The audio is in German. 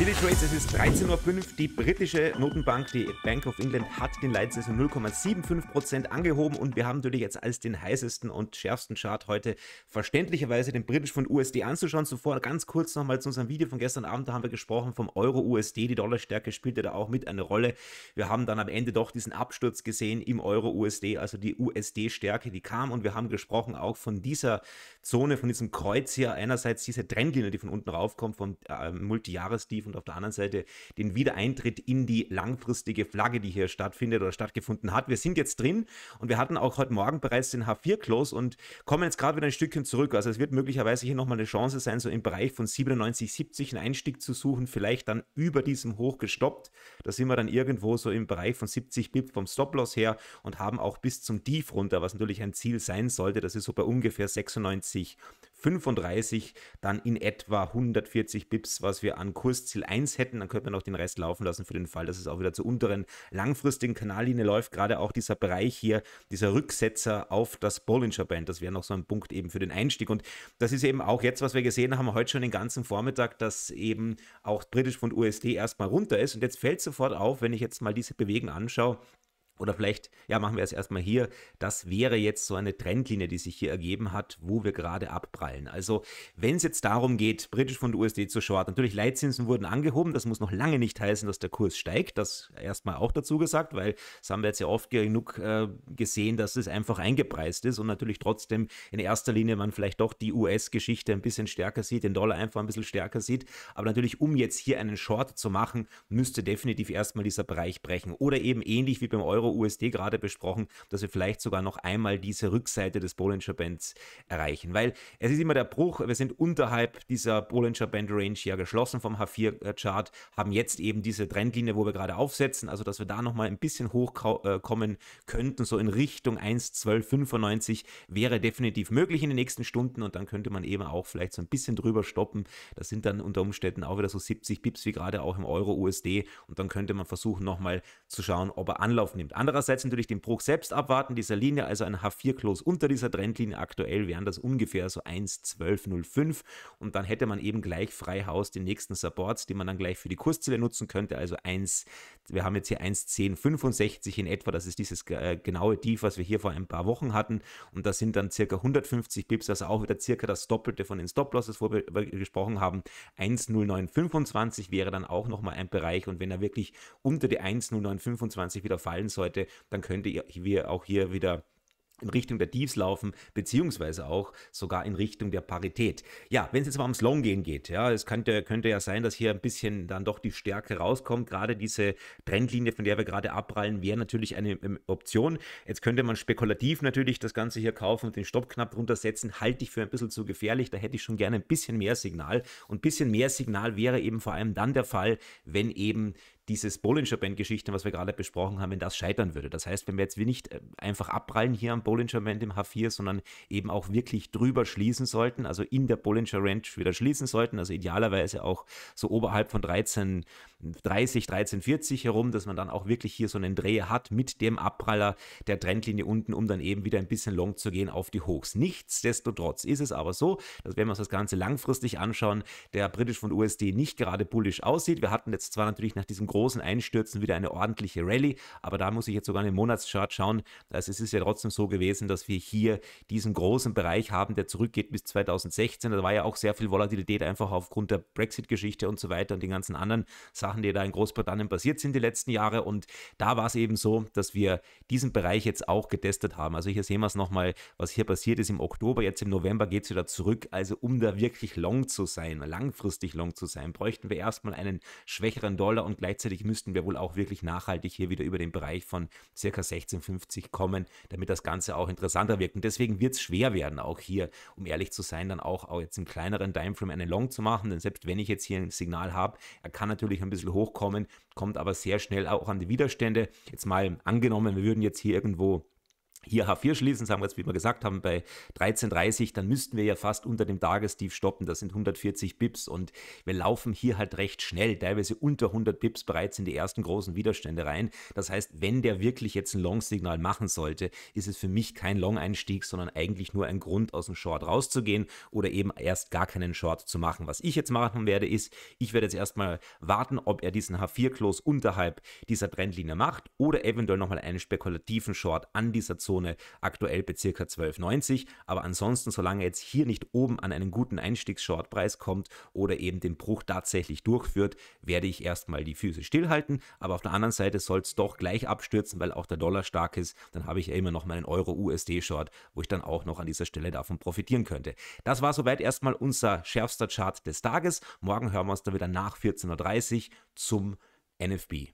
Chili Trades, es ist 13.05 Uhr. Die britische Notenbank, die Bank of England, hat den Leitzins um 0,75% angehoben und wir haben natürlich jetzt als den heißesten und schärfsten Chart heute verständlicherweise den Britisch von USD anzuschauen. Zuvor ganz kurz nochmal zu unserem Video von gestern Abend, da haben wir gesprochen vom Euro-USD. Die Dollarstärke spielte da auch mit eine Rolle. Wir haben dann am Ende doch diesen Absturz gesehen im Euro-USD, also die USD-Stärke, die kam und wir haben gesprochen auch von dieser Zone, von diesem Kreuz hier, einerseits diese Trendlinie, die von unten raufkommt, vom äh, Multijahres-Tief und auf der anderen Seite den Wiedereintritt in die langfristige Flagge, die hier stattfindet oder stattgefunden hat. Wir sind jetzt drin und wir hatten auch heute Morgen bereits den H4-Close und kommen jetzt gerade wieder ein Stückchen zurück. Also es wird möglicherweise hier nochmal eine Chance sein, so im Bereich von 97,70 einen Einstieg zu suchen, vielleicht dann über diesem Hoch gestoppt. Da sind wir dann irgendwo so im Bereich von 70 BIP vom Stop-Loss her und haben auch bis zum Tief runter, was natürlich ein Ziel sein sollte. Das ist so bei ungefähr 96 35 dann in etwa 140 Bips, was wir an Kursziel 1 hätten. Dann könnte man auch den Rest laufen lassen für den Fall, dass es auch wieder zur unteren langfristigen Kanallinie läuft. Gerade auch dieser Bereich hier, dieser Rücksetzer auf das Bollinger Band, das wäre noch so ein Punkt eben für den Einstieg. Und das ist eben auch jetzt, was wir gesehen haben, heute schon den ganzen Vormittag, dass eben auch britisch von USD erstmal runter ist. Und jetzt fällt sofort auf, wenn ich jetzt mal diese Bewegung anschaue, oder vielleicht, ja, machen wir es erstmal hier. Das wäre jetzt so eine Trendlinie, die sich hier ergeben hat, wo wir gerade abprallen. Also, wenn es jetzt darum geht, britisch von der USD zu short, natürlich Leitzinsen wurden angehoben. Das muss noch lange nicht heißen, dass der Kurs steigt. Das erstmal auch dazu gesagt, weil das haben wir jetzt ja oft genug äh, gesehen, dass es einfach eingepreist ist und natürlich trotzdem in erster Linie man vielleicht doch die US-Geschichte ein bisschen stärker sieht, den Dollar einfach ein bisschen stärker sieht. Aber natürlich, um jetzt hier einen Short zu machen, müsste definitiv erstmal dieser Bereich brechen. Oder eben ähnlich wie beim Euro USD gerade besprochen, dass wir vielleicht sogar noch einmal diese Rückseite des Bollinger Bands erreichen. Weil es ist immer der Bruch, wir sind unterhalb dieser Bollinger Band Range ja geschlossen vom H4-Chart, äh, haben jetzt eben diese Trendlinie, wo wir gerade aufsetzen, also dass wir da nochmal ein bisschen hochkommen äh, könnten, so in Richtung 1,1295 wäre definitiv möglich in den nächsten Stunden und dann könnte man eben auch vielleicht so ein bisschen drüber stoppen. Das sind dann unter Umständen auch wieder so 70 Pips wie gerade auch im Euro USD und dann könnte man versuchen nochmal zu schauen, ob er Anlauf nimmt stimmt. Andererseits natürlich den Bruch selbst abwarten dieser Linie, also ein H4-Close unter dieser Trendlinie. Aktuell wären das ungefähr so 1,1205 und dann hätte man eben gleich frei Haus den nächsten Supports, die man dann gleich für die Kursziele nutzen könnte. Also 1, wir haben jetzt hier 1,1065 in etwa, das ist dieses äh, genaue Tief, was wir hier vor ein paar Wochen hatten und das sind dann circa 150 Pips, also auch wieder circa das Doppelte von den Stop-Losses, wo wir gesprochen haben. 1,0925 wäre dann auch nochmal ein Bereich und wenn er wirklich unter die 1,0925 wieder fallen soll, heute, dann könnte wir auch hier wieder in Richtung der Tiefs laufen, beziehungsweise auch sogar in Richtung der Parität. Ja, wenn es jetzt mal ums Long gehen geht, ja, es könnte, könnte ja sein, dass hier ein bisschen dann doch die Stärke rauskommt. Gerade diese Trendlinie, von der wir gerade abprallen, wäre natürlich eine ähm, Option. Jetzt könnte man spekulativ natürlich das Ganze hier kaufen und den Stopp knapp runtersetzen. Halte ich für ein bisschen zu gefährlich. Da hätte ich schon gerne ein bisschen mehr Signal. Und ein bisschen mehr Signal wäre eben vor allem dann der Fall, wenn eben dieses Bollinger band Geschichte, was wir gerade besprochen haben, wenn das scheitern würde. Das heißt, wenn wir jetzt nicht äh, einfach abprallen hier am Bollinger Band im H4, sondern eben auch wirklich drüber schließen sollten, also in der Bollinger Range wieder schließen sollten, also idealerweise auch so oberhalb von 13 30, 13, 40 herum, dass man dann auch wirklich hier so einen Dreh hat mit dem Abpraller der Trendlinie unten, um dann eben wieder ein bisschen long zu gehen auf die Hochs. Nichtsdestotrotz ist es aber so, dass wenn wir uns das Ganze langfristig anschauen, der britisch von USD nicht gerade bullisch aussieht. Wir hatten jetzt zwar natürlich nach diesem großen Einstürzen wieder eine ordentliche Rallye, aber da muss ich jetzt sogar in den Monatschart schauen. Also es ist ja trotzdem so gewesen, dass wir hier diesen großen Bereich haben, der zurückgeht bis 2016. Da war ja auch sehr viel Volatilität einfach aufgrund der Brexit-Geschichte und so weiter und den ganzen anderen Sachen Sachen, die da in Großbritannien passiert sind die letzten Jahre. Und da war es eben so, dass wir diesen Bereich jetzt auch getestet haben. Also hier sehen wir es nochmal, was hier passiert ist im Oktober. Jetzt im November geht es wieder zurück. Also um da wirklich long zu sein, langfristig long zu sein, bräuchten wir erstmal einen schwächeren Dollar und gleichzeitig müssten wir wohl auch wirklich nachhaltig hier wieder über den Bereich von circa 16,50 kommen, damit das Ganze auch interessanter wirkt. Und deswegen wird es schwer werden, auch hier, um ehrlich zu sein, dann auch, auch jetzt im kleineren Timeframe eine Long zu machen. Denn selbst wenn ich jetzt hier ein Signal habe, er kann natürlich ein bisschen bisschen hochkommen, kommt aber sehr schnell auch an die Widerstände. Jetzt mal angenommen, wir würden jetzt hier irgendwo hier H4 schließen, sagen wir jetzt, wie wir gesagt haben, bei 13.30, dann müssten wir ja fast unter dem Tagestief stoppen. Das sind 140 Pips und wir laufen hier halt recht schnell, teilweise unter 100 Pips bereits in die ersten großen Widerstände rein. Das heißt, wenn der wirklich jetzt ein Long-Signal machen sollte, ist es für mich kein Long-Einstieg, sondern eigentlich nur ein Grund, aus dem Short rauszugehen oder eben erst gar keinen Short zu machen. Was ich jetzt machen werde, ist, ich werde jetzt erstmal warten, ob er diesen H4-Close unterhalb dieser Trendlinie macht oder eventuell nochmal einen spekulativen Short an dieser Zone Einstiegszone aktuell bei ca. 12,90. Aber ansonsten, solange jetzt hier nicht oben an einen guten Einstiegs-Shortpreis kommt oder eben den Bruch tatsächlich durchführt, werde ich erstmal die Füße stillhalten. Aber auf der anderen Seite soll es doch gleich abstürzen, weil auch der Dollar stark ist. Dann habe ich ja immer noch meinen Euro-USD-Short, wo ich dann auch noch an dieser Stelle davon profitieren könnte. Das war soweit erstmal unser schärfster Chart des Tages. Morgen hören wir uns dann wieder nach 14.30 Uhr zum NFB.